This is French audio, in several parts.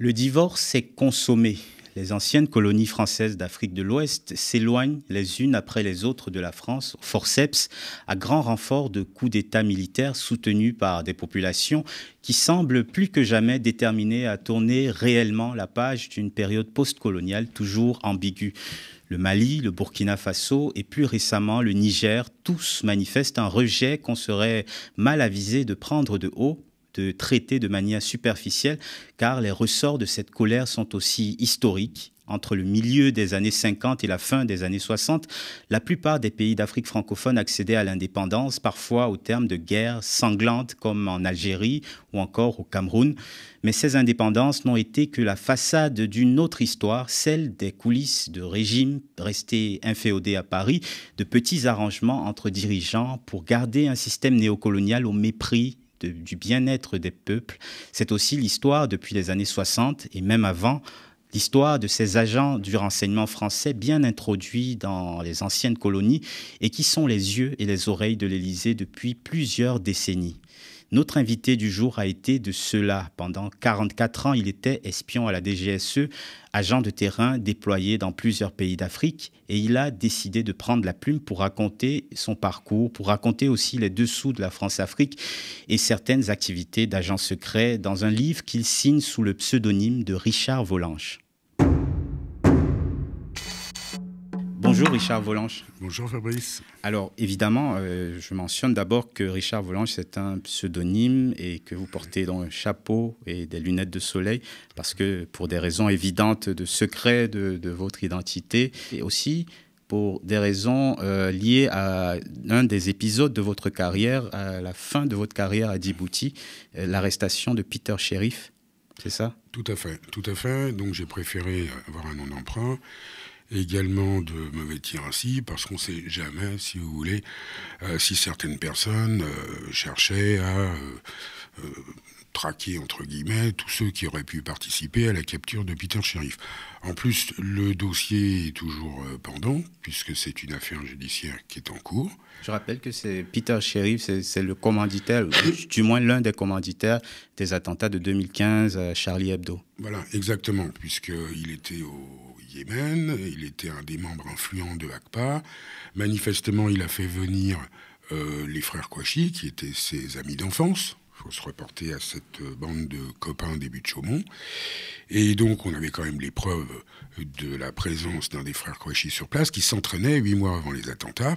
Le divorce s'est consommé. Les anciennes colonies françaises d'Afrique de l'Ouest s'éloignent les unes après les autres de la France, forceps, à grand renfort de coups d'État militaires soutenus par des populations qui semblent plus que jamais déterminées à tourner réellement la page d'une période postcoloniale toujours ambiguë. Le Mali, le Burkina Faso et plus récemment le Niger, tous manifestent un rejet qu'on serait mal avisé de prendre de haut de traité de manière superficielle, car les ressorts de cette colère sont aussi historiques. Entre le milieu des années 50 et la fin des années 60, la plupart des pays d'Afrique francophone accédaient à l'indépendance, parfois au terme de guerres sanglantes comme en Algérie ou encore au Cameroun. Mais ces indépendances n'ont été que la façade d'une autre histoire, celle des coulisses de régimes restés inféodés à Paris, de petits arrangements entre dirigeants pour garder un système néocolonial au mépris du bien-être des peuples, c'est aussi l'histoire depuis les années 60 et même avant l'histoire de ces agents du renseignement français bien introduits dans les anciennes colonies et qui sont les yeux et les oreilles de l'Élysée depuis plusieurs décennies. Notre invité du jour a été de cela. Pendant 44 ans, il était espion à la DGSE, agent de terrain déployé dans plusieurs pays d'Afrique, et il a décidé de prendre la plume pour raconter son parcours, pour raconter aussi les dessous de la France-Afrique et certaines activités d'agents secret dans un livre qu'il signe sous le pseudonyme de Richard Volanche. Bonjour Richard Volange. Bonjour Fabrice. Alors évidemment, euh, je mentionne d'abord que Richard Volange, c'est un pseudonyme et que vous portez dans un chapeau et des lunettes de soleil parce que pour des raisons évidentes de secret de, votre identité et aussi pour des raisons euh, liées à un des épisodes de votre carrière, à la fin de votre carrière à Djibouti, euh, l'arrestation de Peter Sheriff, c'est ça Tout à fait, tout à fait. Donc j'ai préféré avoir un nom d'emprunt également de mauvais tir ainsi, parce qu'on ne sait jamais, si vous voulez, euh, si certaines personnes euh, cherchaient à euh, traquer, entre guillemets, tous ceux qui auraient pu participer à la capture de Peter Sheriff. En plus, le dossier est toujours pendant, puisque c'est une affaire judiciaire qui est en cours. Je rappelle que c'est Peter Sheriff, c'est le commanditaire, du moins l'un des commanditaires des attentats de 2015 à Charlie Hebdo. Voilà, exactement, puisqu'il était au Yémen, il était un des membres influents de ACPA. Manifestement, il a fait venir euh, les frères Kouachi, qui étaient ses amis d'enfance. Il faut se reporter à cette bande de copains début de Chaumont. Et donc, on avait quand même les preuves de la présence d'un des frères Kouachi sur place, qui s'entraînait huit mois avant les attentats.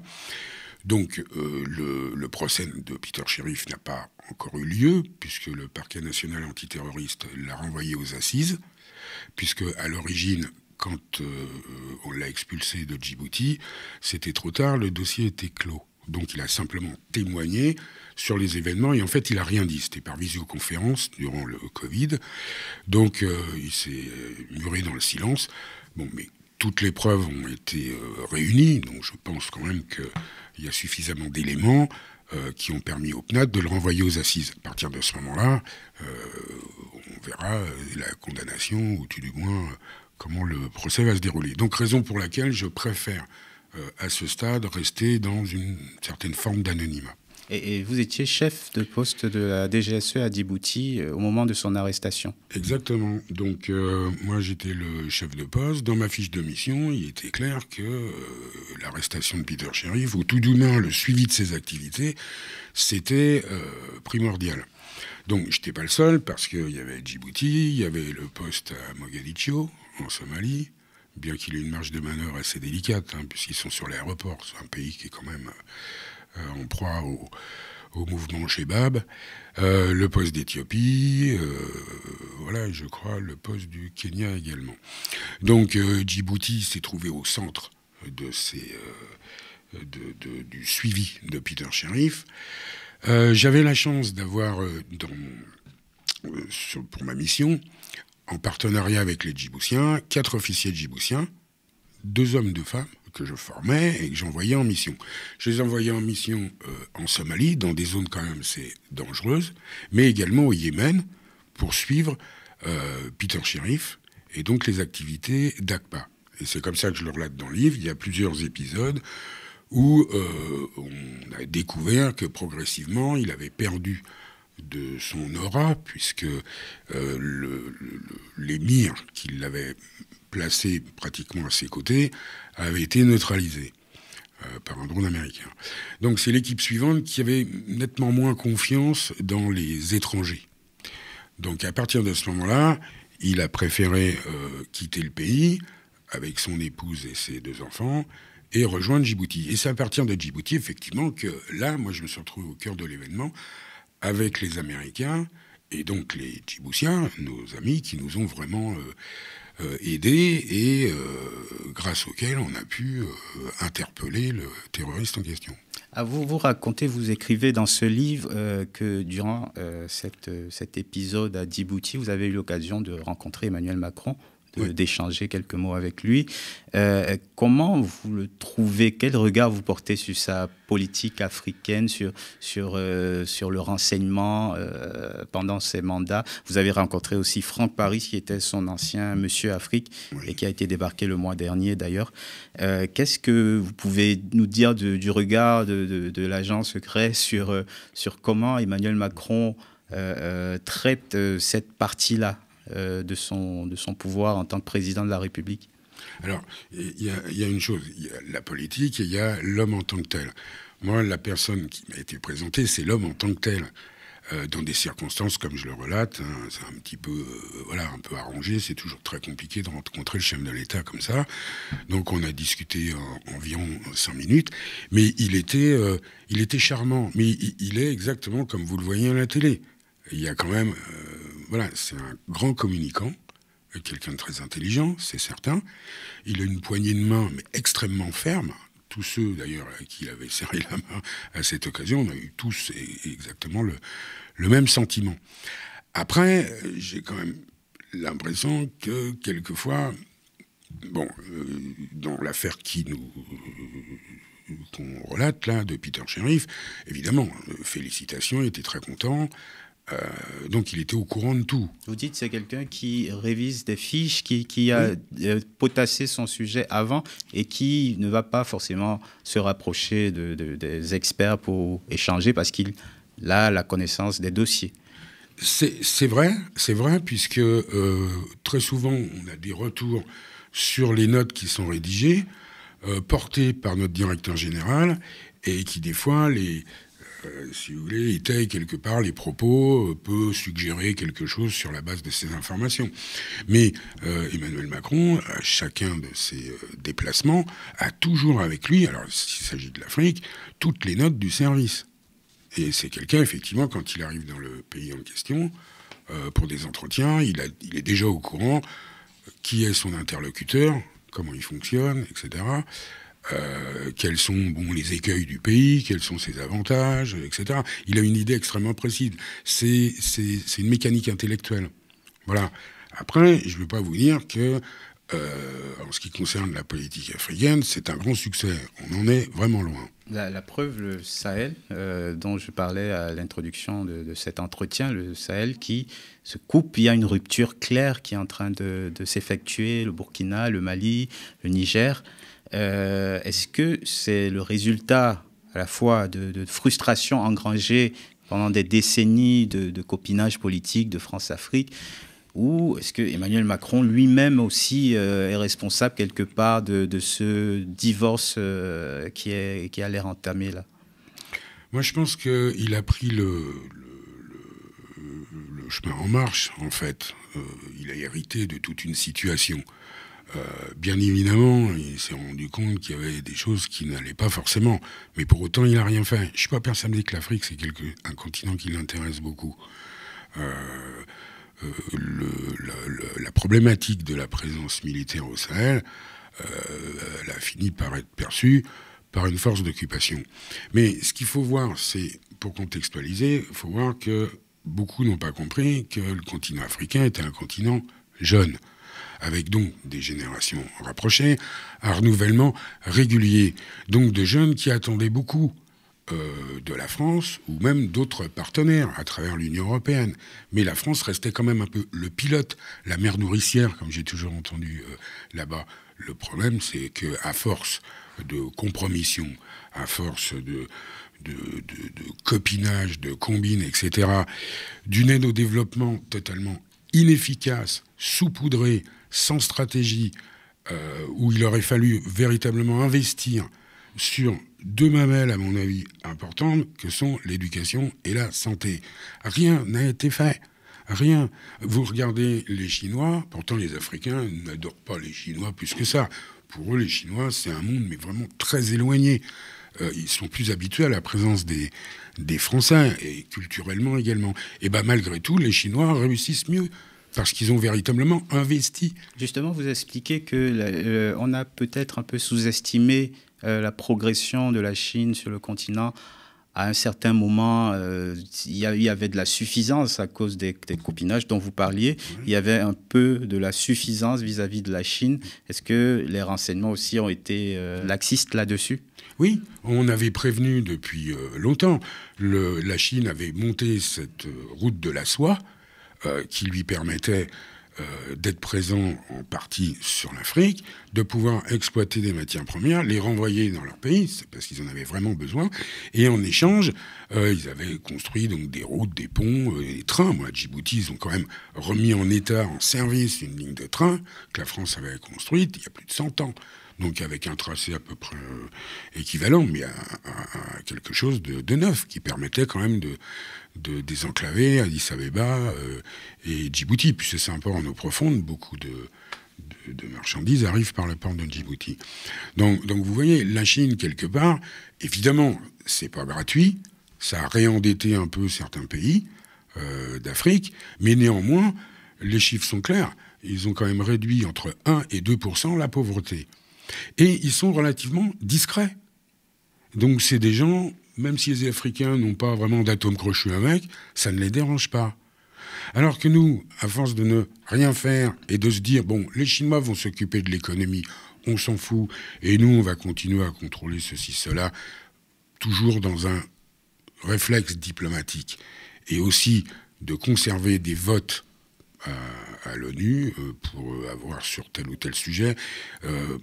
Donc, euh, le, le, procès de Peter Sheriff n'a pas encore eu lieu, puisque le parquet national antiterroriste l'a renvoyé aux assises, puisque à l'origine, quand euh, euh, on l'a expulsé de Djibouti, c'était trop tard, le dossier était clos. Donc il a simplement témoigné sur les événements et en fait il n'a rien dit. C'était par visioconférence durant le Covid. Donc euh, il s'est muré dans le silence. Bon, mais toutes les preuves ont été réunies, donc je pense quand même qu'il y a suffisamment d'éléments qui ont permis au PNAD de le renvoyer aux assises. À partir de ce moment-là, on verra la condamnation ou tout du moins comment le procès va se dérouler. Donc raison pour laquelle je préfère euh, à ce stade rester dans une certaine forme d'anonymat. Et, vous étiez chef de poste de la DGSE à Djibouti euh, au moment de son arrestation. Exactement. Donc euh, moi j'étais le chef de poste. Dans ma fiche de mission, il était clair que l'arrestation de Peter Sheriff, ou tout du le suivi de ses activités, c'était primordial. Donc je n'étais pas le seul parce qu'il y avait Djibouti, il y avait le poste à Mogadiscio, en Somalie, bien qu'il ait une marge de manœuvre assez délicate, hein, puisqu'ils sont sur l'aéroport, c'est un pays qui est quand même euh, en proie au, mouvement Chebab. Euh, le poste d'Éthiopie, euh, voilà, je crois, le poste du Kenya également. Donc Djibouti s'est trouvé au centre de ces, du suivi de Peter Sheriff. J'avais la chance d'avoir dans pour ma mission en partenariat avec les Djiboutiens, quatre officiers djiboutiens, deux hommes, deux femmes que je formais et que j'envoyais en mission. Je les envoyais en mission euh, en Somalie, dans des zones quand même assez dangereuses, mais également au Yémen, pour suivre euh, Peter Sheriff et donc les activités d'ACPA. Et c'est comme ça que je le relate dans le livre. Il y a plusieurs épisodes où euh, on a découvert que progressivement, il avait perdu de son aura, puisque euh, l'émir qui l'avait placé pratiquement à ses côtés avait été neutralisé euh, par un drone américain. Donc c'est l'équipe suivante qui avait nettement moins confiance dans les étrangers. Donc à partir de ce moment-là, il a préféré euh, quitter le pays avec son épouse et ses deux enfants et rejoindre Djibouti. Et c'est à partir de Djibouti, effectivement, que là, moi, je me suis retrouvé au cœur de l'événement avec les Américains et donc les Djiboutiens, nos amis qui nous ont vraiment euh, euh, aidés et euh, grâce auxquels on a pu interpeller le terroriste en question. À ah, vous vous racontez, vous écrivez dans ce livre que durant cette, cet épisode à Djibouti, vous avez eu l'occasion de rencontrer Emmanuel Macron d'échanger quelques mots avec lui. Euh, comment vous le trouvez Quel regard vous portez sur sa politique africaine, sur, sur, euh, sur le renseignement euh, pendant ses mandats Vous avez rencontré aussi Franck Paris, qui était son ancien monsieur Afrique et qui a été débarqué le mois dernier d'ailleurs. Qu'est-ce que vous pouvez nous dire du regard de, de, l'agent secret sur, sur comment Emmanuel Macron traite cette partie-là euh, de, son, de son pouvoir en tant que président de la République Alors, il y a, une chose, il y a la politique et il y a l'homme en tant que tel. Moi, la personne qui m'a été présentée, c'est l'homme en tant que tel. Euh, dans des circonstances comme je le relate, hein, c'est un petit peu, euh, voilà, un peu arrangé. C'est toujours très compliqué de rencontrer le chef de l'État comme ça. Donc on a discuté environ cinq minutes, mais il était, il était charmant. Mais il, est exactement comme vous le voyez à la télé. Il y a quand même voilà, c'est un grand communicant, quelqu'un de très intelligent, c'est certain. Il a une poignée de main, mais extrêmement ferme. Tous ceux, d'ailleurs, à qui il avait serré la main à cette occasion, on a eu tous e-, exactement le, même sentiment. Après, j'ai quand même l'impression que, quelquefois, bon, euh, dans l'affaire qui nous qu'on relate là de Peter Sheriff, évidemment, euh, félicitations, il était très content, euh, donc il était au courant de tout. Vous dites c'est quelqu'un qui révise des fiches, qui, a euh, potassé son sujet avant et qui ne va pas forcément se rapprocher de, des experts pour échanger parce qu'il a la connaissance des dossiers. C'est vrai, c'est vrai, puisque euh, très souvent, on a des retours sur les notes qui sont rédigées, portées par notre directeur général, et qui, des fois, les euh, si vous voulez, taille quelque part les propos, euh, peut suggérer quelque chose sur la base de ces informations. Mais euh, Emmanuel Macron, à chacun de ses déplacements, a toujours avec lui, alors s'il s'agit de l'Afrique, toutes les notes du service. Et c'est quelqu'un, effectivement, quand il arrive dans le pays en question, pour des entretiens, il, il, est déjà au courant qui est son interlocuteur, comment il fonctionne, etc. Euh, quels sont les écueils du pays, quels sont ses avantages, etc. Il a une idée extrêmement précise. C'est une mécanique intellectuelle. Voilà. Après, je ne veux pas vous dire que, euh, en ce qui concerne la politique africaine, c'est un grand succès. On en est vraiment loin. La, preuve, le Sahel, euh, dont je parlais à l'introduction de, cet entretien, le Sahel qui se coupe, il y a une rupture claire qui est en train de s'effectuer, le Burkina, le Mali, le Niger. Euh, est-ce que c'est le résultat à la fois de, de frustration engrangée pendant des décennies de, copinage politique de France-Afrique ou est-ce que Emmanuel Macron lui-même aussi euh, est responsable quelque part de, ce divorce euh, qui, est, qui a l'air entamé là Moi je pense qu'il a pris le, chemin en marche en fait. il a hérité de toute une situation euh, bien évidemment, il s'est rendu compte qu'il y avait des choses qui n'allaient pas forcément. Mais pour autant, il n'a rien fait. Je ne suis pas persuadé que l'Afrique, c'est un continent qui l'intéresse beaucoup. Euh, euh, la problématique de la présence militaire au Sahel, euh, elle a fini par être perçue par une force d'occupation. Mais ce qu'il faut voir, c'est, pour contextualiser, il faut voir que beaucoup n'ont pas compris que le continent africain était un continent jeune avec donc des générations rapprochées, un renouvellement régulier, donc de jeunes qui attendaient beaucoup euh, de la France ou même d'autres partenaires à travers l'Union européenne. Mais la France restait quand même un peu le pilote, la mère nourricière, comme j'ai toujours entendu euh, là-bas. Le problème, c'est que à force de compromission, à force de, de, copinage, de combine, etc., d'une aide au développement totalement inefficace, saupoudrée sans stratégie, euh, où il aurait fallu véritablement investir sur deux mamelles, à mon avis, importantes, que sont l'éducation et la santé. Rien n'a été fait. Rien. Vous regardez les Chinois, pourtant les Africains n'adorent pas les Chinois plus que ça. Pour eux, les Chinois, c'est un monde, mais vraiment très éloigné. Euh, ils sont plus habitués à la présence des, des Français, et culturellement également. Et bien malgré tout, les Chinois réussissent mieux parce qu'ils ont véritablement investi. Justement, vous expliquez que euh, on a peut-être un peu sous-estimé euh, la progression de la Chine sur le continent. À un certain moment, euh, il y, avait de la suffisance à cause des, copinages dont vous parliez. Il y avait un peu de la suffisance vis-à-vis de la Chine. Est-ce que les renseignements aussi ont été laxistes là-dessus oui, on avait prévenu depuis longtemps. la Chine avait monté cette route de la soie euh, qui lui permettait euh, d'être présent en partie sur l'Afrique, de pouvoir exploiter des matières premières, les renvoyer dans leur pays, parce qu'ils en avaient vraiment besoin, et en échange, euh, ils avaient construit donc des routes, des ponts, des trains. Moi, à Djibouti, ils ont quand même remis en état, en service, une ligne de train que la France avait construite il y a plus de 100 ans donc avec un tracé à peu près euh, équivalent, mais à, quelque chose de, neuf, qui permettait quand même de, désenclaver Addis Abeba euh, et Djibouti. Puis c'est un port en eau profonde, beaucoup de, marchandises arrivent par le port de Djibouti. Donc, vous voyez, la Chine, quelque part, évidemment, c'est pas gratuit, ça a réendetté un peu certains pays euh, d'Afrique, mais néanmoins, les chiffres sont clairs. Ils ont quand même réduit entre 1 et 2 la pauvreté. Et ils sont relativement discrets. Donc c'est des gens, même si les Africains n'ont pas vraiment d'atomes crochus avec, ça ne les dérange pas. Alors que nous, à force de ne rien faire et de se dire, bon, les Chinois vont s'occuper de l'économie, on s'en fout, et nous, on va continuer à contrôler ceci, cela, toujours dans un réflexe diplomatique, et aussi de conserver des votes à, l'ONU euh, pour euh, avoir sur tel ou tel sujet, euh,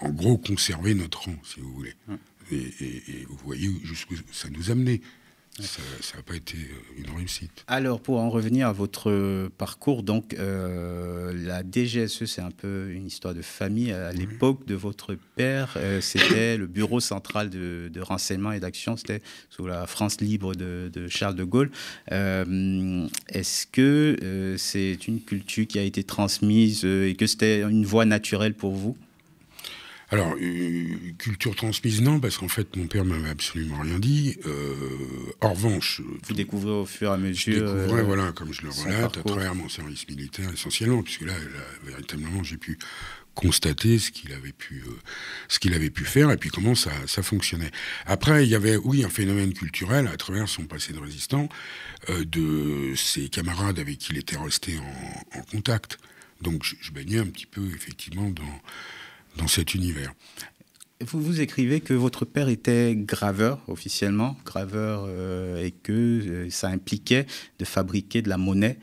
en gros, conserver notre rang, si vous voulez. Et, et vous voyez jusqu'où ça nous a ça n'a pas été euh, une réussite. Alors, pour en revenir à votre euh, parcours, donc euh, la DGSE, c'est un peu une histoire de famille. À l'époque de votre père, c'était le bureau central de, renseignement et d'action, c'était sous la France libre de, Charles de Gaulle. Est-ce que c'est une culture qui a été transmise et que c'était une voie naturelle pour vous alors, euh, culture transmise, non, parce qu'en fait, mon père m'avait absolument rien dit. Euh, en revanche. Euh, Vous découvrez au fur et à mesure. Je voilà, comme je le relate, à travers mon service militaire essentiellement, puisque là, véritablement, j'ai pu constater ce qu'il avait pu ce avait pu faire et puis comment ça, fonctionnait. Après, il y avait oui un phénomène culturel à travers son passé de résistant, de ses camarades avec qui il était resté en, contact. Donc je, baignais un petit peu effectivement dans dans cet univers. Vous vous écrivez que votre père était graveur officiellement, graveur, euh, et que euh, ça impliquait de fabriquer de la monnaie,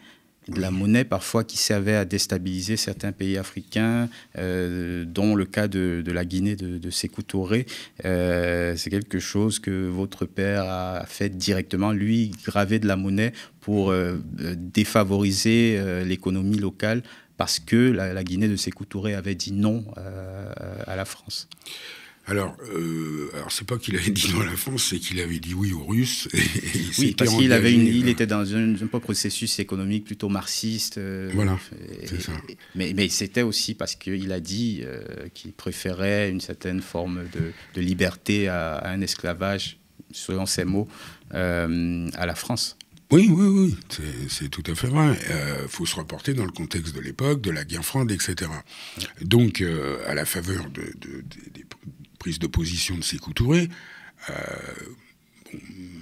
de la monnaie parfois qui servait à déstabiliser certains pays africains, euh, dont le cas de, la Guinée de, de Sékou Touré. C'est quelque chose que votre père a fait directement, lui, graver de la monnaie pour défavoriser l'économie locale parce que la, Guinée de Sékou Touré avait dit non euh, France alors, euh, alors c'est pas qu'il avait dit dans la France, c'est qu'il avait dit oui aux Russes. oui, parce qu'il avait il était dans un, processus économique plutôt marxiste. Euh, voilà, Mais, c'était aussi parce qu'il a dit euh, qu'il préférait une certaine forme de, liberté à, un esclavage, selon ses mots, euh, à la France. Oui, oui, oui, c'est tout à fait vrai. Il euh, faut se reporter dans le contexte de l'époque, de la guerre froide, etc. Donc, euh, à la faveur des prises de position de ces couturés, euh,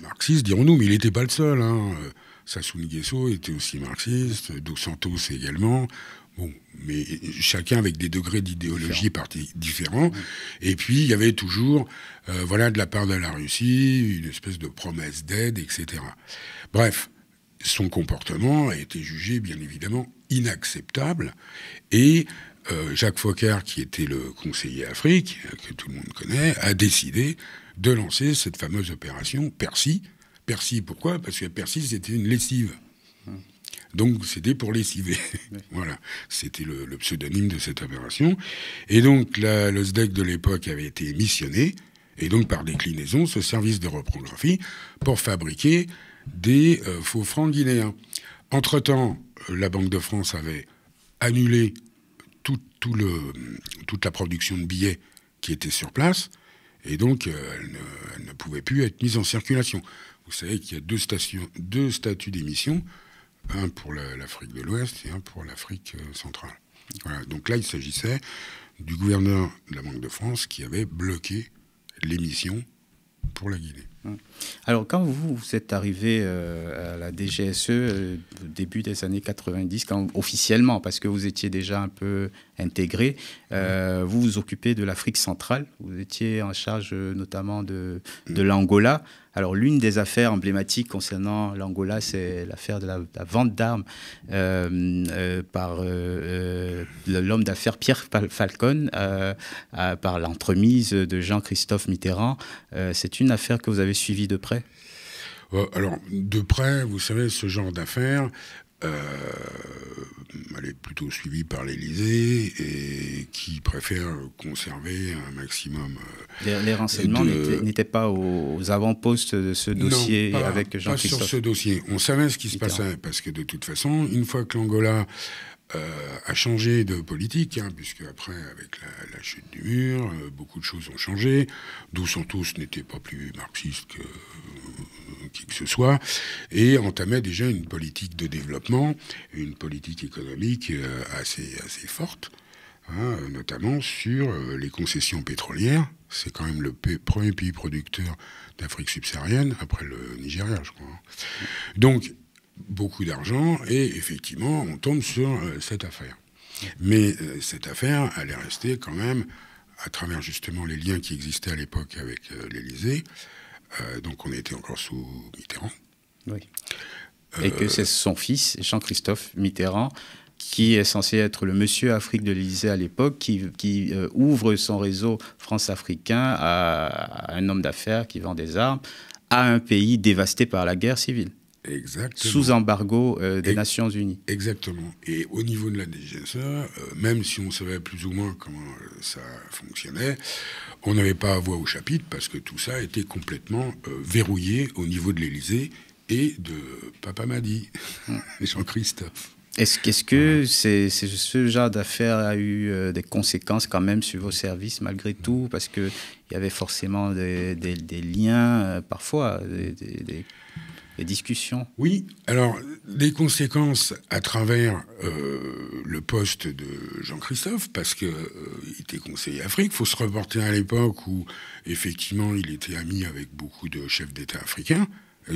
marxistes dirons-nous, mais il n'était pas le seul. Hein. Sassou était aussi marxiste, Dos Santos également. Bon, mais chacun avec des degrés d'idéologie différents. Et puis, il y avait toujours, voilà, de la part de la Russie, une espèce de promesse d'aide, etc. Bref, son comportement a été jugé, bien évidemment, inacceptable. Et euh, Jacques Foccart, qui était le conseiller Afrique, euh, que tout le monde connaît, a décidé de lancer cette fameuse opération Percy. Percy, pourquoi Parce que Percy, c'était une lessive. Hum. Donc, c'était pour lessiver. voilà. C'était le, pseudonyme de cette opération. Et donc, la, le SDEC de l'époque avait été missionné, et donc par déclinaison, ce service de reprographie, pour fabriquer des euh, faux francs guinéens. Entre-temps, euh, la Banque de France avait annulé toute la production de billets qui était sur place, et donc euh, elle, ne, pouvait plus être mise en circulation. Vous savez qu'il y a deux, statuts d'émission, un pour l'Afrique de l'Ouest et un pour l'Afrique centrale. Donc là, il s'agissait du gouverneur de la Banque de France qui avait bloqué l'émission pour la Guinée. Alors, quand vous, êtes arrivé euh, à la DGSE euh, au début des années 90, quand, officiellement, parce que vous étiez déjà un peu intégré, euh, vous vous occupez de l'Afrique centrale. Vous étiez en charge notamment de l'Angola. Alors l'une des affaires emblématiques concernant l'Angola, c'est l'affaire de, la, vente d'armes euh, euh, par euh, l'homme d'affaires Pierre Falcon, par l'entremise de Jean-Christophe Mitterrand. c'est une affaire que vous avez suivie de près alors, de près, vous savez, ce genre d'affaires, euh, elle est plutôt suivie par l'Élysée et qui préfère conserver un maximum. Euh, les, renseignements n'étaient pas aux avant-postes de ce dossier avec Jean-Christophe. sur ce dossier. On savait ce qui se passait parce que de toute façon, une fois que l'Angola euh, a changé de politique, hein, puisque après, avec la, chute du mur, beaucoup de choses ont changé. D'où tous n'était pas plus marxiste que qui que ce soit, et entamait déjà une politique de développement, une politique économique euh, assez, forte, hein, notamment sur euh, les concessions pétrolières. C'est quand même le premier pays producteur d'Afrique subsaharienne, après le Nigeria, je crois. Hein. Donc, beaucoup d'argent, et effectivement, on tombe sur euh, cette affaire. Mais cette affaire elle est restée quand même, à travers justement les liens qui existaient à l'époque avec l'Elysée, l'Élysée, euh, donc on était encore sous Mitterrand. Oui. Euh, Et que c'est son fils, Jean-Christophe Mitterrand, qui est censé être le monsieur Afrique de l'Élysée à l'époque, qui, euh, ouvre son réseau France-Africain à, un homme d'affaires qui vend des armes à un pays dévasté par la guerre civile. Exactement. sous embargo euh, des Nations Unies. Exactement. Et au niveau de la DGSE, euh, même si on savait plus ou moins comment euh, ça fonctionnait, on n'avait pas à voix au chapitre parce que tout ça était complètement verrouillé au niveau de l'Élysée et de Papa Madi, et mm. Jean-Christophe. Est-ce que ce genre d'affaires a eu des conséquences quand même sur vos services malgré mm. tout Parce qu'il y avait forcément des, des liens parfois, des, des — Les discussions Oui, alors les conséquences à travers euh, le poste de Jean-Christophe, parce qu'il euh, était conseiller Afrique, il faut se reporter à l'époque où effectivement il était ami avec beaucoup de chefs d'État africains.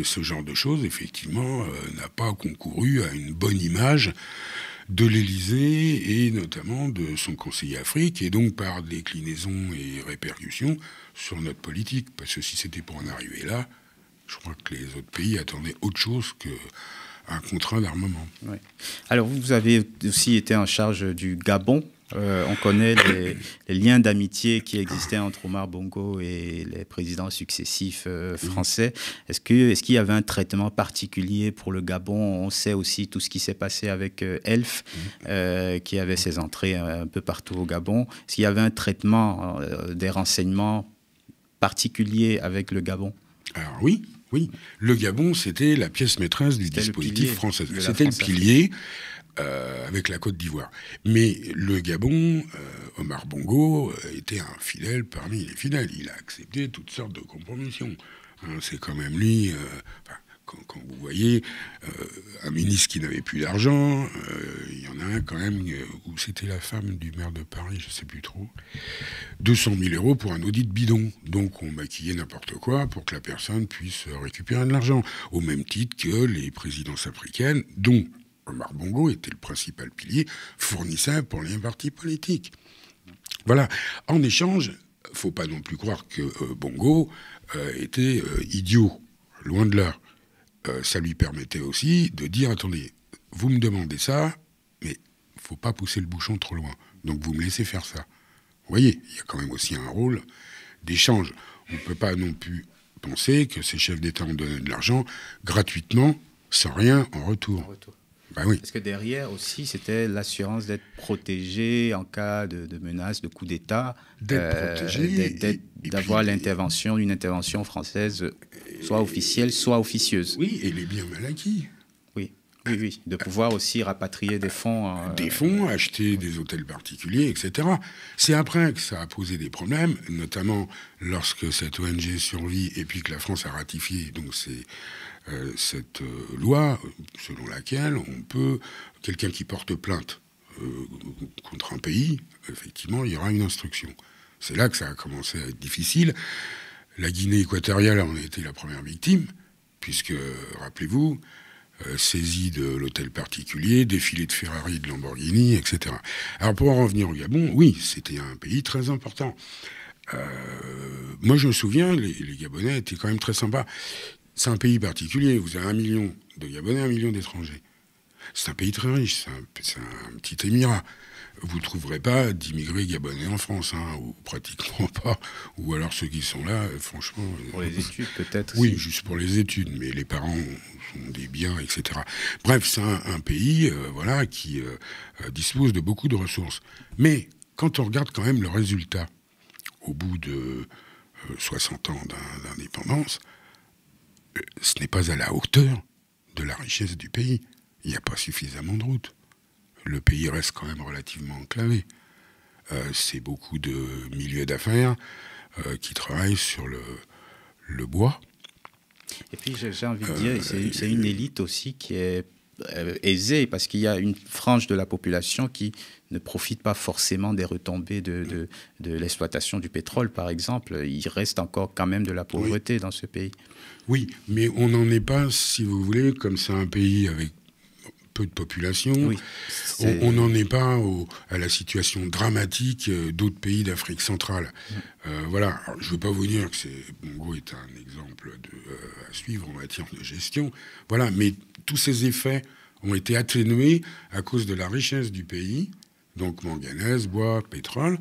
ce genre de choses, effectivement, euh, n'a pas concouru à une bonne image de l'Élysée et notamment de son conseiller Afrique, et donc par déclinaison et répercussion sur notre politique. Parce que si c'était pour en arriver là, je crois que les autres pays attendaient autre chose que un contrat d'armement. Alors vous avez aussi été en charge du Gabon. Euh, on connaît les, liens d'amitié qui existaient entre Omar Bongo et les présidents successifs euh, français. Est-ce qu'il est y avait un traitement particulier pour le Gabon On sait aussi tout ce qui s'est passé avec euh, Elf, qui avait ses entrées un peu partout au Gabon. Est-ce qu'il y avait un traitement des renseignements particulier avec le Gabon Alors oui, oui, le Gabon, c'était la pièce maîtresse du dispositif français. C'était le pilier. Euh, avec la Côte d'Ivoire. Mais le Gabon, euh, Omar Bongo euh, était un fidèle parmi les fidèles. Il a accepté toutes sortes de compromissions. Hein, c'est quand même lui quand, vous voyez euh, un ministre qui n'avait plus d'argent, euh, il y en a un quand même euh, où c'était la femme du maire de Paris, je ne sais plus trop, 200 000 euros pour un audit bidon. Donc on maquillait n'importe quoi pour que la personne puisse récupérer de l'argent, au même titre que les présidences africaines, dont Omar Bongo était le principal pilier, fournissaient pour les partis politiques. Voilà. En échange, faut pas non plus croire que Bongo était idiot, loin de là. Euh, ça lui permettait aussi de dire attendez, vous me demandez ça, mais faut pas pousser le bouchon trop loin. Donc vous me laissez faire ça. Vous voyez, il y a quand même aussi un rôle d'échange. On ne peut pas non plus penser que ces chefs d'État ont donné de l'argent gratuitement, sans rien En retour. Bah Parce que derrière aussi, c'était l'assurance d'être protégé en cas de, menace, de coup d'État. D'être euh, protégé. D'avoir l'intervention, une intervention française, soit officielle, soit officieuse. Oui, et les biens mal acquis. Oui. Oui, oui, de pouvoir aussi rapatrier des fonds. Euh, des fonds, acheter des hôtels particuliers, etc. C'est après que ça a posé des problèmes, notamment lorsque cette ONG survit et puis que la France a ratifié donc c'est euh, cette euh, loi selon laquelle on peut, quelqu'un qui porte plainte euh, contre un pays, effectivement, il y aura une instruction. C'est là que ça a commencé à être difficile. La Guinée équatoriale en a été la première victime, puisque, rappelez-vous, saisie de l'hôtel particulier, défilé de Ferrari, de Lamborghini, etc. Alors pour en revenir au Gabon, oui, c'était un pays très important. moi, je me souviens, les, les, Gabonais étaient quand même très sympas. C'est un pays particulier. Vous avez un million de Gabonais, un million d'étrangers. C'est un pays très riche. C'est un, petit émirat. Vous ne trouverez pas d'immigrés gabonais en France, hein, ou pratiquement pas. Ou alors ceux qui sont là, euh, franchement. Euh, pour les études, peut-être Oui, juste pour les études. Mais les parents ont des biens, etc. Bref, c'est un, pays euh, voilà, qui dispose de beaucoup de ressources. Mais quand on regarde quand même le résultat, au bout de 60 ans d'indépendance, ce n'est pas à la hauteur de la richesse du pays. Il n'y a pas suffisamment de routes. Le pays reste quand même relativement enclavé. Euh, c'est beaucoup de milieux d'affaires euh, qui travaillent sur le, le bois. Et puis j'ai envie de dire, euh, c'est une élite aussi qui est euh, Aisé parce qu'il y a une frange de la population qui ne profite pas forcément des retombées de, l'exploitation du pétrole, par exemple. Il reste encore quand même de la pauvreté dans ce pays. Oui, mais on n'en est pas, si vous voulez, comme c'est un pays avec peu de population, on n'en est pas à la situation dramatique euh, d'autres pays d'Afrique centrale. Euh, voilà, je ne veux pas vous dire que Congo est un exemple à suivre en matière de gestion, voilà, mais tous ces effets ont été atténués à cause de la richesse du pays, donc manganèse, bois, pétrole,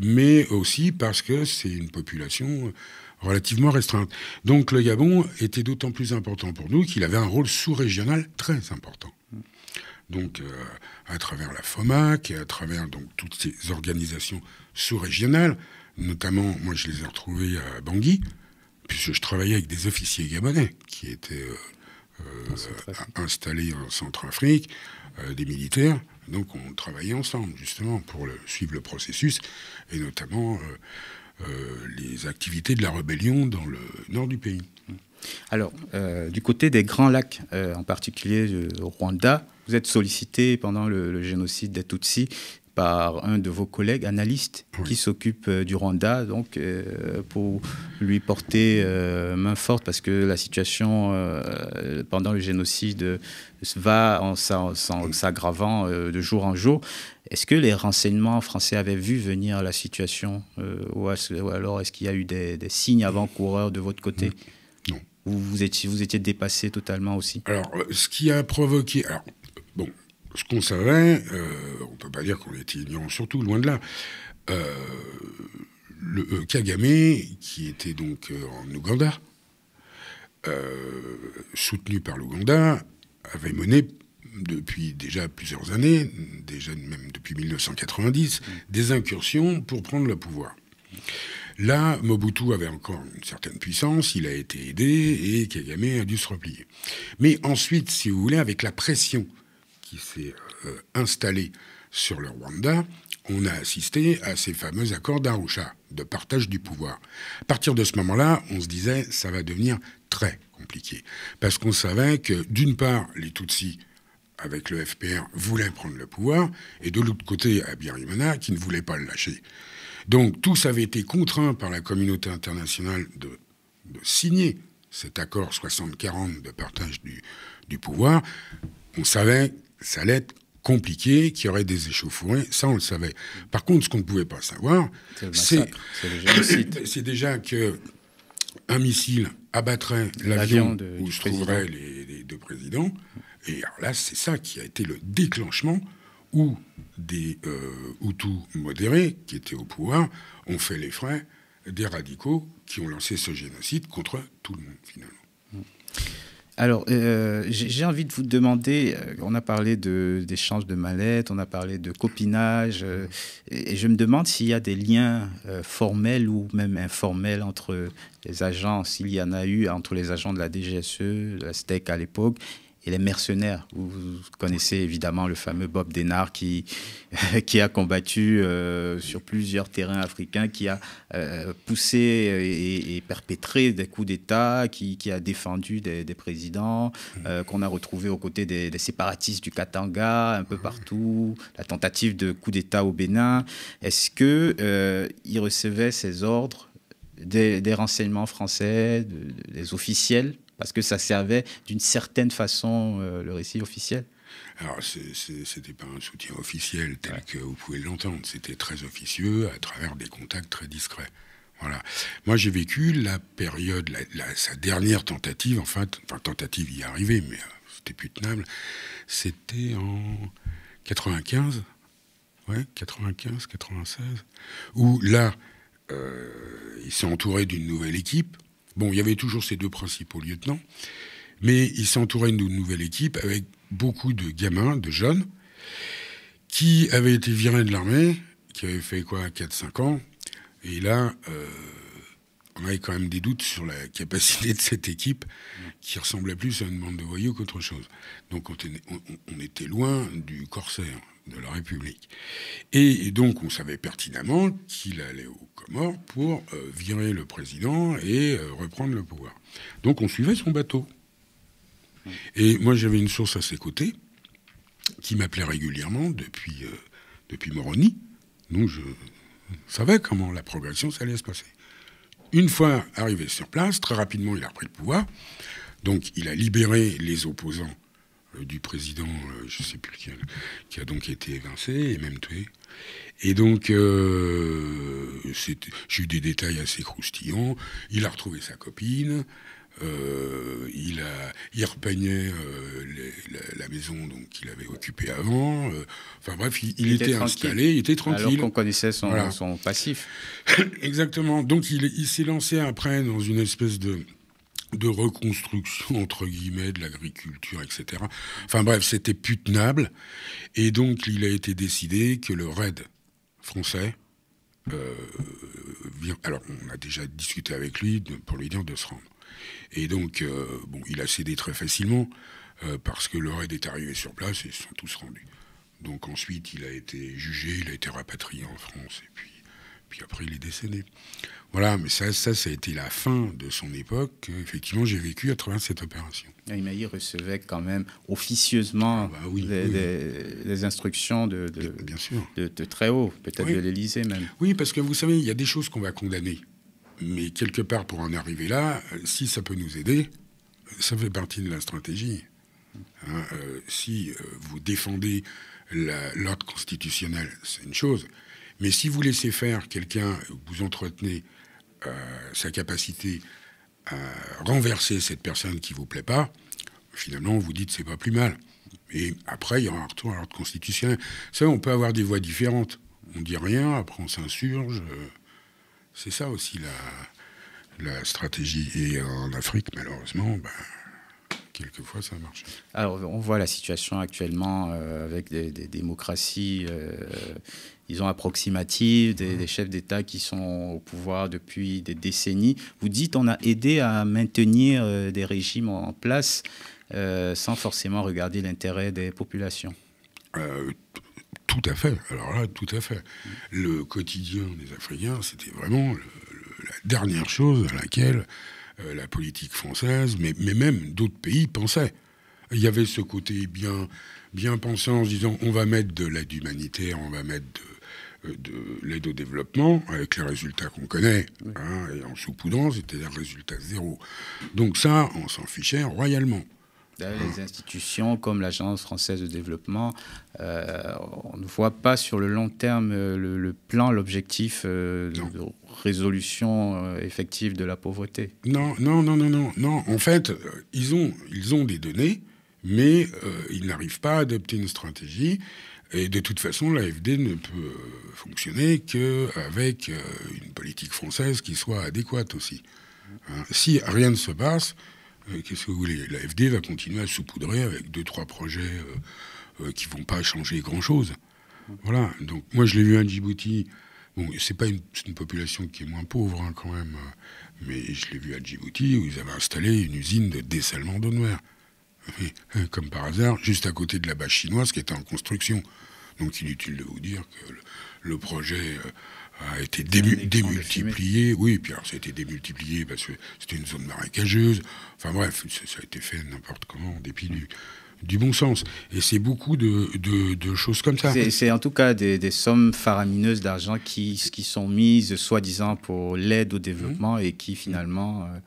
mais aussi parce que c'est une population relativement restreinte. Donc le Gabon était d'autant plus important pour nous qu'il avait un rôle sous-régional très important. Donc euh, à travers la FOMAC et à travers donc, toutes ces organisations sous-régionales, notamment moi je les ai retrouvées à Bangui, puisque je travaillais avec des officiers gabonais qui étaient euh, euh, installés en Centrafrique, euh, des militaires. Donc on travaillait ensemble justement pour suivre le processus et notamment euh, les activités de la rébellion dans le nord du pays. Hmm. Alors, du côté des Grands Lacs, en particulier au Rwanda, vous êtes sollicité pendant le, génocide des Tutsis par un de vos collègues analystes qui s'occupe euh, du Rwanda, donc euh, pour lui porter euh, main forte, parce que la situation pendant le génocide va en, s'aggravant de jour en jour. Est-ce que les renseignements français avaient vu venir la situation, ou, alors est-ce qu'il y a eu des, signes avant-coureurs de votre côté Non. Vous, étiez, vous dépassé totalement aussi Alors, ce qui a provoqué ce qu'on savait, euh, on ne peut pas dire qu'on était ignorant, surtout, loin de là. Euh, le, euh, Kagame, qui était donc en Ouganda, soutenu par l'Ouganda, avait mené depuis déjà plusieurs années, déjà même depuis 1990, mm. des incursions pour prendre le pouvoir. Là, Mobutu avait encore une certaine puissance, il a été aidé et Kagame a dû se replier. Mais ensuite, si vous voulez, avec la pression qui s'est euh, installé sur le Rwanda, on a assisté à ces fameux accords d'Arusha, de partage du pouvoir. À partir de ce moment-là, on se disait, ça va devenir très compliqué. Parce qu'on savait que, d'une part, les Tutsis, avec le FPR, voulaient prendre le pouvoir, et de l'autre côté, Abiyarimana, qui ne voulait pas le lâcher. Donc, tous avaient été contraints par la communauté internationale de, signer cet accord 60-40 de partage du, du pouvoir. On savait ça allait être compliqué, qu'il y aurait des échauffourées, ça on le savait. Par contre, ce qu'on ne pouvait pas savoir, c'est déjà que un missile abattrait l'avion où se trouveraient les, deux présidents. Et alors là, c'est ça qui a été le déclenchement où des Hutus euh, modérés qui étaient au pouvoir ont fait les frais des radicaux qui ont lancé ce génocide contre tout le monde finalement. Mm. Alors, euh, j'ai envie de vous demander, euh, on a parlé d'échange de, de mallettes, on a parlé de copinage, euh, et, je me demande s'il y a des liens formels ou même informels entre les agents, s'il y en a eu entre les agents de la DGSE, de la STEC à l'époque, et les mercenaires. Vous, connaissez évidemment le fameux Bob Denard qui, qui a combattu euh, sur plusieurs terrains africains, qui a euh, poussé et, perpétré des coups d'État, qui, a défendu des, présidents, euh, qu'on a retrouvé aux côtés des, séparatistes du Katanga, un peu partout, la tentative de coup d'État au Bénin. Est-ce qu'il il recevait ses ordres des, renseignements français, des officiels parce que ça servait d'une certaine façon euh, le récit officiel. Alors, c'était pas un soutien officiel tel que vous pouvez l'entendre. C'était très officieux à travers des contacts très discrets. Voilà. Moi, j'ai vécu la période, sa dernière tentative, en fait, enfin, tentative y arriver, mais euh, c'était plus tenable. C'était en 95, ouais, 95, 96, où là, euh, il s'est entouré d'une nouvelle équipe Bon, il y avait toujours ces deux principaux lieutenants, mais il s'entourait d'une nouvelle équipe avec beaucoup de gamins, de jeunes, qui avaient été virés de l'armée, qui avaient fait quoi, 4-5 ans. Et là, euh, on avait quand même des doutes sur la capacité de cette équipe qui ressemblait plus à une bande de voyous qu'autre chose. Donc on était loin du corsaire de la République. Et, donc, on savait pertinemment qu'il allait aux Comores pour euh, virer le président et euh, reprendre le pouvoir. Donc, on suivait son bateau. Et moi, j'avais une source à ses côtés qui m'appelait régulièrement depuis, euh, depuis Moroni. Donc, je savais comment la progression, allait se passer. Une fois arrivé sur place, très rapidement, il a repris le pouvoir. Donc, il a libéré les opposants euh, du président, euh, je ne sais plus lequel, qui a donc été évincé et même tué. Et donc, euh, j'ai eu des détails assez croustillants. Il a retrouvé sa copine. il, a, il la, maison maison qu'il avait occupée avant. Enfin bref, il, était, installé, il était tranquille. Alors qu'on connaissait son, son passif. Exactement. Donc il s'est lancé après dans une espèce de de reconstruction, entre guillemets, de l'agriculture, etc. Enfin bref, c'était putenable. Et donc, il a été décidé que le RAID français, euh, vient, alors on a déjà discuté avec lui pour lui dire de se rendre. Et donc, euh, bon, il a cédé très facilement, euh, parce que le RAID est arrivé sur place et ils se sont tous rendus. Donc ensuite, il a été jugé, il a été rapatrié en France, et puis puis après il est décédé. Voilà, mais ça, ça, ça a été la fin de son époque. Effectivement, j'ai vécu à travers cette opération. Imaï recevait quand même officieusement les, ah bah instructions de, de, très haut, peut-être de l'Élysée même. Oui, parce que vous savez, il y a des choses qu'on va condamner. Mais quelque part, pour en arriver là, si ça peut nous aider, ça fait partie de la stratégie. Hein, euh, si euh, vous défendez l'ordre constitutionnel, c'est une chose. Mais si vous laissez faire quelqu'un, vous entretenez euh, sa capacité à renverser cette personne qui vous plaît pas, finalement, vous dites c'est pas plus mal. Et après, il y aura un retour à l'ordre constitutionnel. Ça, on peut avoir des voix différentes. On dit rien, après on s'insurge. C'est ça aussi la, la, stratégie. Et en Afrique, malheureusement, ben, quelquefois ça marche. Alors on voit la situation actuellement euh, avec des, démocraties euh, ils ont des, chefs d'État qui sont au pouvoir depuis des décennies. Vous dites, on a aidé à maintenir euh, des régimes en place euh, sans forcément regarder l'intérêt des populations. Euh, tout à fait, alors là, tout à fait. Le quotidien des Africains, c'était vraiment la dernière chose à laquelle la politique française, mais, mais même d'autres pays pensaient. Il y avait ce côté bien, bien pensant en se disant on va mettre de l'aide humanitaire, on va mettre de, de l'aide au développement avec les résultats qu'on connaît, hein, et en sous c'était un dire résultat zéro. Donc ça, on s'en fichait royalement. les institutions comme l'Agence française de développement, euh, on ne voit pas sur le long terme euh, le, plan, l'objectif euh, de résolution effective de la pauvreté. Non, non, non, non, non, non. En fait, ils ont, ils ont des données, mais ils n'arrivent pas à adopter une stratégie. Et de toute façon, l'AFD ne peut fonctionner qu'avec euh, une politique française qui soit adéquate aussi. Hein, si rien ne se passe, euh, qu'est-ce que vous voulez L'AFD va continuer à saupoudrer avec deux, trois projets euh, qui ne vont pas changer grand-chose. Voilà. Donc, moi, je l'ai vu à Djibouti. Bon, c'est pas une, population qui est moins pauvre hein, quand même, hein, mais je l'ai vu à Djibouti où ils avaient installé une usine de dessalement d'eau noire. Euh, comme par hasard, juste à côté de la base chinoise qui était en construction. Donc inutile de vous dire que le, projet euh, a été démultiplié. Oui, puis alors ça a été démultiplié parce que c'était une zone marécageuse. Enfin bref, ça a été fait n'importe comment, en dépit du, bon sens. Et c'est beaucoup de, choses comme ça. C'est en tout cas des, sommes faramineuses d'argent qui, qui sont mises, soi-disant, pour l'aide au développement mmh. et qui finalement... Euh,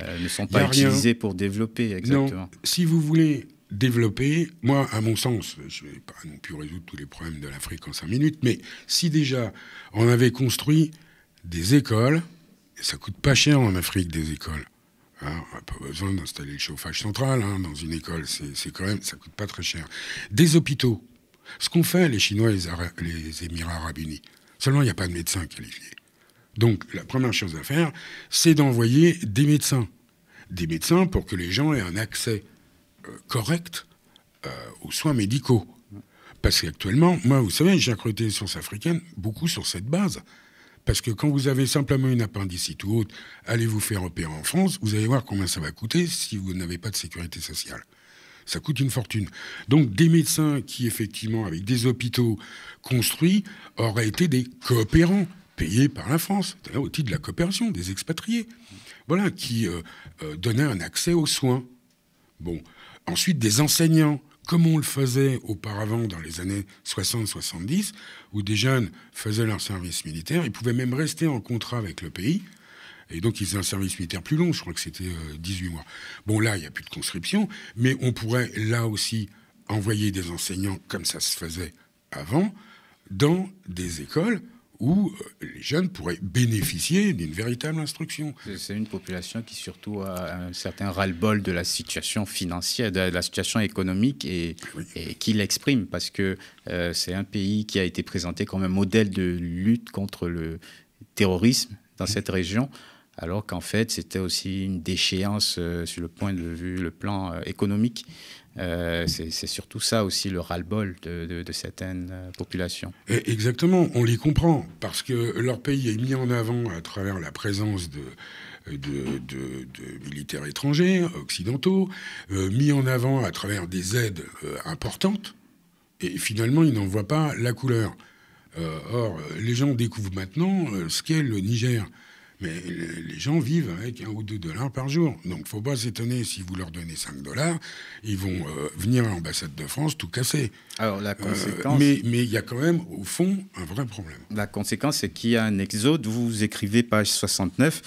euh, ne sont pas utilisés pour développer, exactement. Si vous voulez développer, moi, à mon sens, je ne vais pas non plus résoudre tous les problèmes de l'Afrique en cinq minutes, mais si déjà on avait construit des écoles, et ça coûte pas cher en Afrique des écoles. Hein, on n'a pas besoin d'installer le chauffage central hein, dans une école, c'est quand même, ça coûte pas très cher. Des hôpitaux, ce qu'ont fait les Chinois et les, Émirats arabes unis. Seulement, il n'y a pas de médecins qualifiés. Donc la première chose à faire, c'est d'envoyer des médecins. Des médecins pour que les gens aient un accès euh, correct euh, aux soins médicaux. Parce qu'actuellement, moi, vous savez, j'ai recruté les sciences africaines beaucoup sur cette base. Parce que quand vous avez simplement une appendicite ou autre, allez vous faire opérer en France, vous allez voir combien ça va coûter si vous n'avez pas de sécurité sociale. Ça coûte une fortune. Donc des médecins qui, effectivement, avec des hôpitaux construits, auraient été des coopérants payés par la France, au titre de la coopération des expatriés, voilà, qui euh, euh, donnaient donnait un accès aux soins. Bon, ensuite des enseignants, comme on le faisait auparavant dans les années 60-70, où des jeunes faisaient leur service militaire, ils pouvaient même rester en contrat avec le pays. Et donc, ils faisaient un service militaire plus long, je crois que c'était 18 euh, mois. Bon, là, il n'y a plus de conscription, mais on pourrait, là aussi, envoyer des enseignants, comme ça se faisait avant, dans des écoles où euh, les jeunes pourraient bénéficier d'une véritable instruction. C'est une population qui surtout a un certain ras-le-bol de la situation financière, de la situation économique et, qui l'exprime parce que euh, c'est un pays qui a été présenté comme un modèle de lutte contre le terrorisme dans cette région alors qu'en fait c'était aussi une déchéance euh, sur le point de vue, le plan économique. Euh, c'est surtout ça aussi le ras-le-bol de, certaines euh, populations. exactement, on les comprend, parce que leur pays est mis en avant à travers la présence de, militaires étrangers, occidentaux, euh, mis en avant à travers des aides importantes, et finalement, ils n'en voient pas la couleur. or, les gens découvrent maintenant ce qu'est le Niger mais les gens vivent avec un ou deux dollars par jour. Donc faut pas s'étonner si vous leur donnez 5 dollars, ils vont euh, venir à l'ambassade de France tout casser. Alors la euh, conséquence. mais il y a quand même au fond un vrai problème. La conséquence, c'est qu'il y a un exode. Vous écrivez page 69.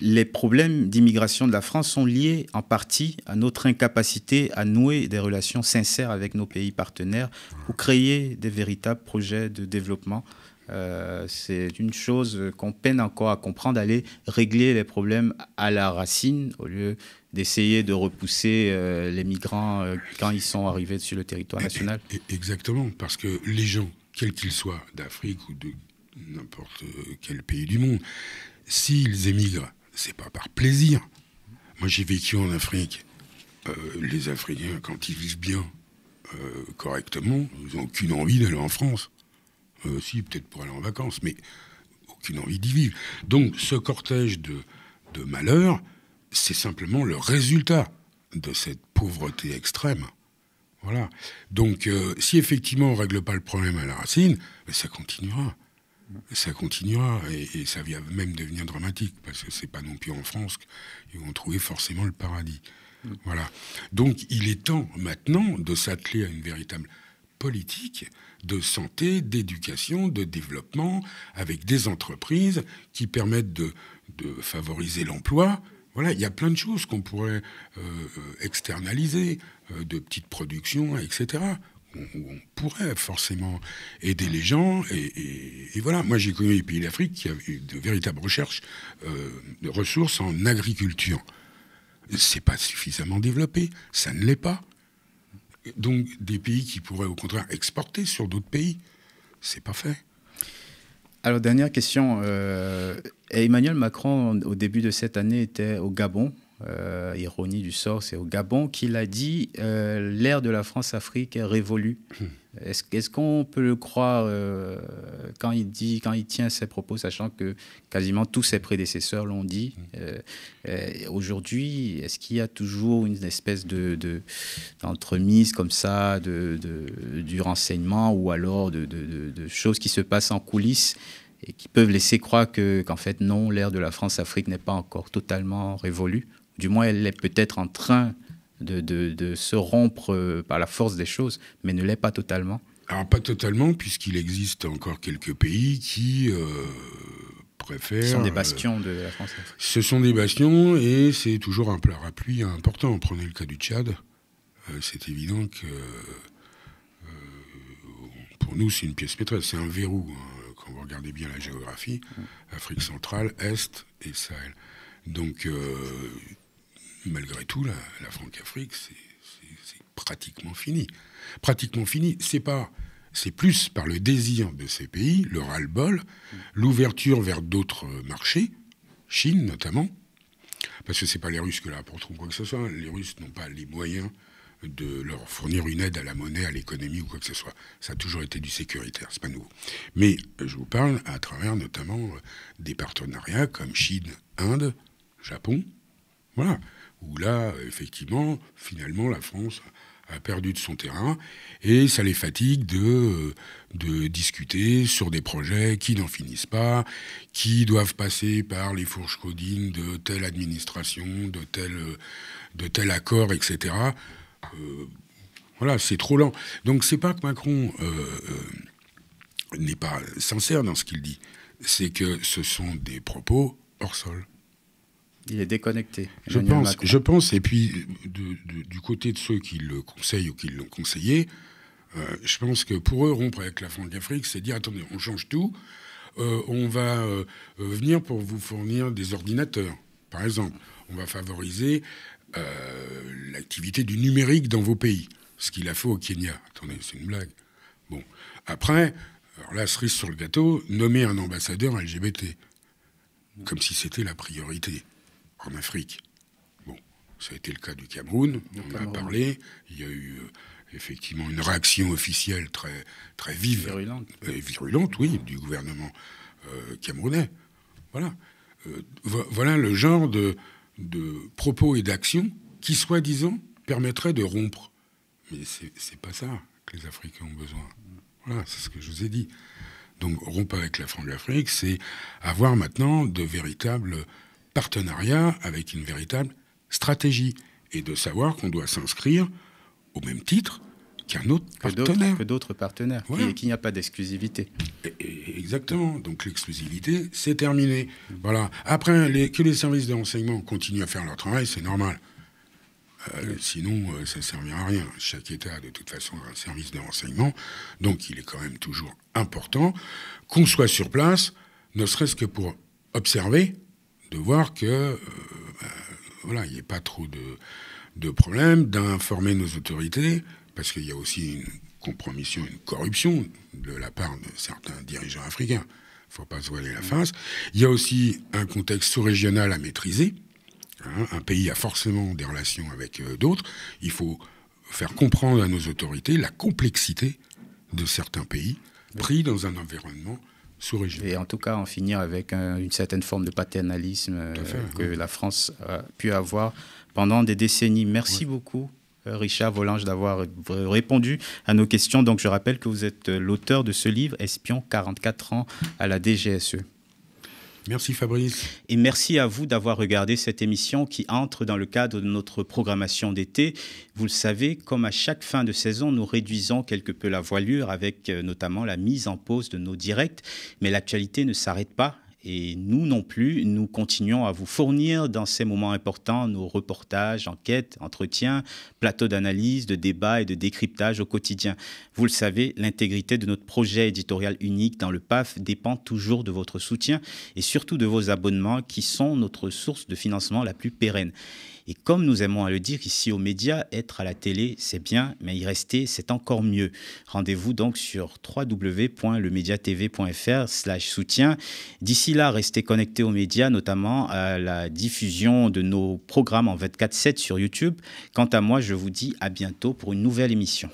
Les problèmes d'immigration de la France sont liés en partie à notre incapacité à nouer des relations sincères avec nos pays partenaires ou créer des véritables projets de développement euh, c'est une chose qu'on peine encore à comprendre, d'aller régler les problèmes à la racine au lieu d'essayer de repousser euh, les migrants euh, quand ils sont arrivés sur le territoire national. Exactement, parce que les gens, quels qu'ils soient, d'Afrique ou de n'importe quel pays du monde, s'ils émigrent, c'est pas par plaisir. Moi, j'ai vécu en Afrique. les Africains, quand ils vivent bien, correctement, ils n'ont aucune envie d'aller en France euh, si, peut-être pour aller en vacances, mais aucune envie d'y vivre. Donc ce cortège de, malheurs, c'est simplement le résultat de cette pauvreté extrême. Voilà. Donc euh, si effectivement on ne règle pas le problème à la racine, ben, ça continuera. Ça continuera et, ça vient même devenir dramatique parce que ce n'est pas non plus en France qu'ils vont trouver forcément le paradis. Mm. Voilà. Donc il est temps maintenant de s'atteler à une véritable politique de santé, d'éducation, de développement, avec des entreprises qui permettent de, favoriser l'emploi. Voilà, il y a plein de choses qu'on pourrait euh, externaliser, euh, de petites productions, etc. On, pourrait forcément aider les gens. Et, voilà, moi j'ai connu les pays d'Afrique qui avaient de véritables recherches euh, de ressources en agriculture. C'est pas suffisamment développé, ça ne l'est pas. Donc des pays qui pourraient au contraire exporter sur d'autres pays. C'est parfait. fait. Alors, dernière question. Euh, Emmanuel Macron, au début de cette année, était au Gabon. Euh, ironie du sort, c'est au Gabon qu'il a dit euh, l'ère de la France-Afrique révolue. Hum. Est-ce qu'on peut le croire euh, quand il dit, quand il tient ses propos, sachant que quasiment tous ses prédécesseurs l'ont dit mm. euh, euh, Aujourd'hui, est-ce qu'il y a toujours une espèce de d'entremise comme ça, de, du renseignement ou alors de, choses qui se passent en coulisses et qui peuvent laisser croire qu'en fait, non, l'ère de la France-Afrique n'est pas encore totalement révolue. Du moins, elle est peut-être en train de, se rompre euh, par la force des choses, mais ne l'est pas totalement Alors pas totalement, puisqu'il existe encore quelques pays qui... Euh, préfèrent. Ce sont des euh, bastions de la France. Ce sont des bastions et c'est toujours un parapluie important. Prenez le cas du Tchad. c'est évident que pour nous, c'est une pièce maîtresse, c'est un verrou. Hein, quand vous regardez bien la géographie, mm. Afrique centrale, Est et Sahel. Donc, malgré tout, la, Francafrique, Franc-Afrique, c'est pratiquement fini. Pratiquement fini, c'est plus par le désir de ces pays, leur ras bol l'ouverture vers d'autres marchés, Chine notamment, parce que ce n'est pas les Russes que là apporteront quoi que ce soit. Les Russes n'ont pas les moyens de leur fournir une aide à la monnaie, à l'économie ou quoi que ce soit. Ça a toujours été du sécuritaire, n'est pas nouveau. Mais je vous parle à travers notamment des partenariats comme Chine, Inde, Japon, voilà. Où là, effectivement, finalement, la France a perdu de son terrain et ça les fatigue de, euh, discuter sur des projets qui n'en finissent pas, qui doivent passer par les fourches codines de telle administration, de tel, euh, de accord, etc. Euh, voilà, c'est trop lent. Donc c'est pas que Macron n'est pas sincère dans ce qu'il dit, c'est que ce sont des propos hors sol. Il est déconnecté. Je pense, je pense. Et puis, du côté de ceux qui le conseillent ou qui l'ont conseillé, euh, je pense que pour eux, rompre avec la France d'Afrique, c'est dire attendez, on change tout. Euh, on va euh, venir pour vous fournir des ordinateurs, par exemple. On va favoriser l'activité du numérique dans vos pays, ce qu'il a fait au Kenya. Attendez, c'est une blague. Bon. Après, alors là, cerise sur le gâteau, nommer un ambassadeur LGBT, comme si c'était la priorité en Afrique. Bon, ça a été le cas du Cameroun, on en a parlé. Il y a eu euh, effectivement une réaction officielle très, très vive. Virulente. Et euh, virulente, oui, du gouvernement euh, camerounais. Voilà. voilà le genre de, propos et d'actions qui, soi-disant, permettraient de rompre. Mais ce n'est pas ça que les Africains ont besoin. Voilà, c'est ce que je vous ai dit. Donc rompre avec la France de l'Afrique, c'est avoir maintenant de véritables partenariat avec une véritable stratégie et de savoir qu'on doit s'inscrire au même titre qu'un autre partenaire. Que d'autres partenaires, et qu'il n'y a pas d'exclusivité. Exactement, donc l'exclusivité, c'est terminé. Voilà. Après, les, que les services de renseignement continuent à faire leur travail, c'est normal. Euh, sinon, euh, ça ne servira à rien. Chaque État, de toute façon, un service de renseignement, donc il est quand même toujours important qu'on soit sur place, ne serait-ce que pour observer de voir que euh, ben, voilà, il n'y ait pas trop de, de problèmes, d'informer nos autorités, parce qu'il y a aussi une compromission, une corruption de la part de certains dirigeants africains. Il ne faut pas se voiler la mm. face. Il y a aussi un contexte sous-régional à maîtriser. Hein, un pays a forcément des relations avec euh, d'autres. Il faut faire comprendre à nos autorités la complexité de certains pays pris dans un environnement et en tout cas, en finir avec une certaine forme de paternalisme euh, que la France a pu avoir pendant des décennies. Merci beaucoup. Euh, Richard Volange d'avoir répondu à nos questions. Donc je rappelle que vous êtes euh, l'auteur de ce livre, Espion 44 ans à la DGSE. Merci Fabrice. Et merci à vous d'avoir regardé cette émission qui entre dans le cadre de notre programmation d'été. Vous le savez, comme à chaque fin de saison, nous réduisons quelque peu la voilure avec euh, notamment la mise en pause de nos directs. Mais l'actualité ne s'arrête pas. Et nous non plus, nous continuons à vous fournir dans ces moments importants nos reportages, enquêtes, entretiens, plateaux d'analyse, de débats et de décryptage au quotidien. Vous le savez, l'intégrité de notre projet éditorial unique dans le PAF dépend toujours de votre soutien et surtout de vos abonnements qui sont notre source de financement la plus pérenne. Et comme nous aimons à le dire ici aux médias, être à la télé, c'est bien, mais y rester, c'est encore mieux. Rendez-vous donc sur www.lemediatv.fr soutien. D'ici là, restez connectés aux médias, notamment à la diffusion de nos programmes en 24-7 sur YouTube. Quant à moi, je vous dis à bientôt pour une nouvelle émission.